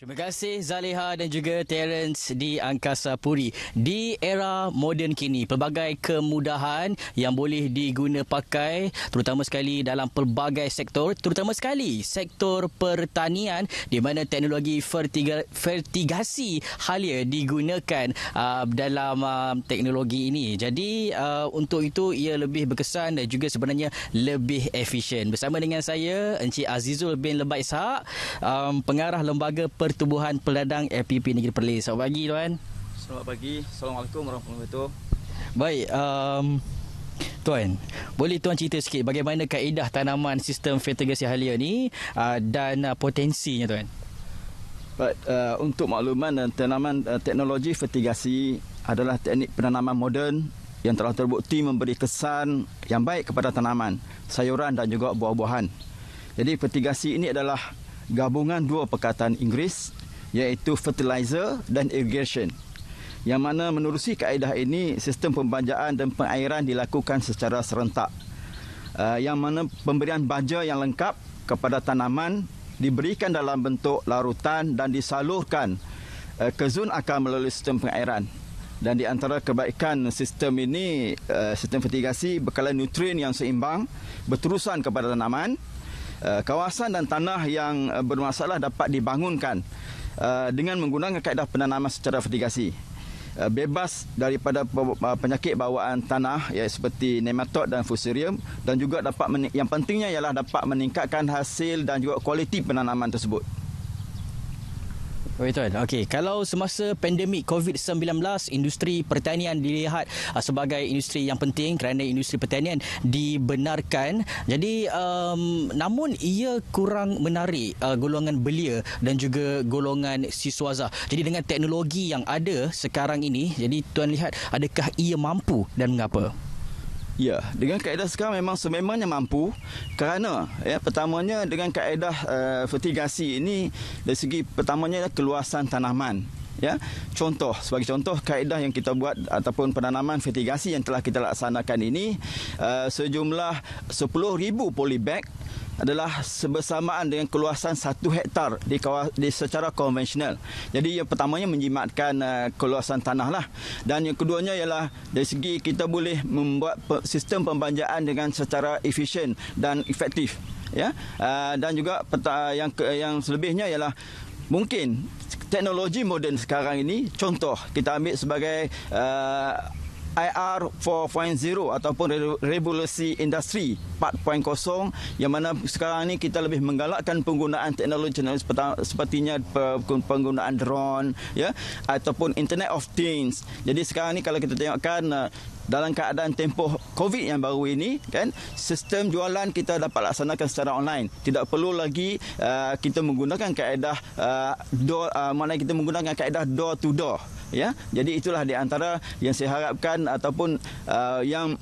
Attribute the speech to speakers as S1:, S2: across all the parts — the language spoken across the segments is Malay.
S1: Terima kasih Zaleha dan juga Terence di Angkasa Puri. Di era moden kini, pelbagai kemudahan yang boleh diguna pakai terutama sekali dalam pelbagai sektor, terutama sekali sektor pertanian di mana teknologi fertigasi halia digunakan uh, dalam uh, teknologi ini. Jadi uh, untuk itu ia lebih berkesan dan juga sebenarnya lebih efisien. Bersama dengan saya Encik Azizul bin Lebaisak, um, pengarah lembaga per- Pertubuhan Peladang FPP Negeri Perlis. Selamat pagi tuan.
S2: Selamat pagi. Assalamualaikum warahmatullahi wabarakatuh.
S1: Baik, um, tuan, boleh tuan cerita sikit bagaimana kaedah tanaman sistem fertigasi halia ni uh, dan uh, potensinya tuan? But, uh, untuk
S2: makluman dan uh, tanaman uh, teknologi fertigasi adalah teknik penanaman moden yang telah terbukti memberi kesan yang baik kepada tanaman, sayuran dan juga buah-buahan. Jadi fertigasi ini adalah gabungan dua perkataan Inggeris iaitu fertilizer dan irrigation. Yang mana menerusi kaedah ini, sistem pembajaan dan pengairan dilakukan secara serentak. Uh, yang mana pemberian baja yang lengkap kepada tanaman diberikan dalam bentuk larutan dan disalurkan uh, ke zon akar melalui sistem pengairan. Dan di antara kebaikan sistem ini, uh, sistem fertigasi bekalan nutrien yang seimbang berterusan kepada tanaman Eh, kawasan dan tanah yang eh, bermasalah dapat dibangunkan eh, dengan menggunakan kaedah penanaman secara fertigasi bebas daripada penyakit bawaan tanah ya seperti nematod dan fusarium dan juga dapat yang pentingnya ialah dapat meningkatkan hasil dan juga kualiti penanaman tersebut.
S1: Oh, tuan, Okey, kalau semasa pandemik COVID-19, industri pertanian dilihat uh, sebagai industri yang penting kerana industri pertanian dibenarkan. Jadi, um, namun ia kurang menarik uh, golongan belia dan juga golongan siswaza. Jadi, dengan teknologi yang ada sekarang ini, jadi tuan lihat adakah ia mampu dan mengapa? Hmm.
S2: Ya, dengan kaedah sekarang memang sememangnya mampu kerana ya pertamanya dengan kaedah uh, fertigasi ini dari segi pertamanya keluasan tanaman ya contoh sebagai contoh kaedah yang kita buat ataupun penanaman fertigasi yang telah kita laksanakan ini uh, sejumlah 10000 polybag adalah sebersamaan dengan keluasan satu hektar di, kawas, di secara konvensional. Jadi yang pertamanya menjimatkan uh, keluasan tanah lah. Dan yang keduanya ialah dari segi kita boleh membuat sistem pembanjaan dengan secara efisien dan efektif. Ya, uh, dan juga peta- yang ke- yang selebihnya ialah mungkin teknologi moden sekarang ini contoh kita ambil sebagai eh, IR 4.0 ataupun revolusi industri 4.0 yang mana sekarang ini kita lebih menggalakkan penggunaan teknologi seperti sepertinya penggunaan drone ya ataupun internet of things. Jadi sekarang ini kalau kita tengokkan eh, dalam keadaan tempoh COVID yang baru ini kan sistem jualan kita dapat laksanakan secara online tidak perlu lagi uh, kita menggunakan kaedah uh, door uh, mana kita menggunakan kaedah door to door ya jadi itulah di antara yang saya harapkan ataupun uh, yang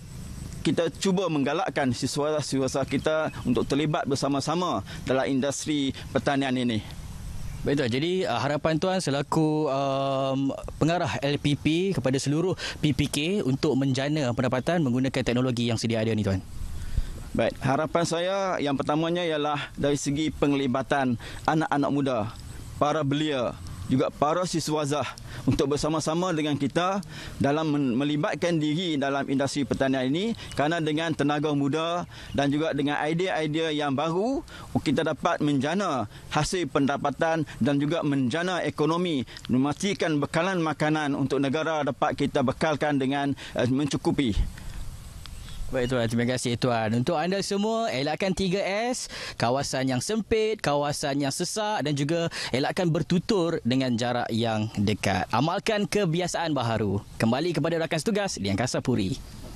S2: kita cuba menggalakkan siswa-siswa kita untuk terlibat bersama-sama
S1: dalam industri pertanian ini Baik tuan, jadi uh, harapan tuan selaku um, pengarah LPP kepada seluruh PPK untuk menjana pendapatan menggunakan teknologi yang sedia ada ni tuan.
S2: Baik, harapan saya yang pertamanya ialah dari segi penglibatan anak-anak muda, para belia juga para siswazah untuk bersama-sama dengan kita dalam melibatkan diri dalam industri pertanian ini kerana dengan tenaga muda dan juga dengan idea-idea yang baru kita dapat menjana hasil pendapatan dan juga menjana ekonomi memastikan bekalan makanan untuk negara dapat kita bekalkan dengan eh, mencukupi.
S1: Baik tuan, terima kasih tuan. Untuk anda semua, elakkan 3S, kawasan yang sempit, kawasan yang sesak dan juga elakkan bertutur dengan jarak yang dekat. Amalkan kebiasaan baharu. Kembali kepada rakan setugas, Lian Kasapuri. Puri.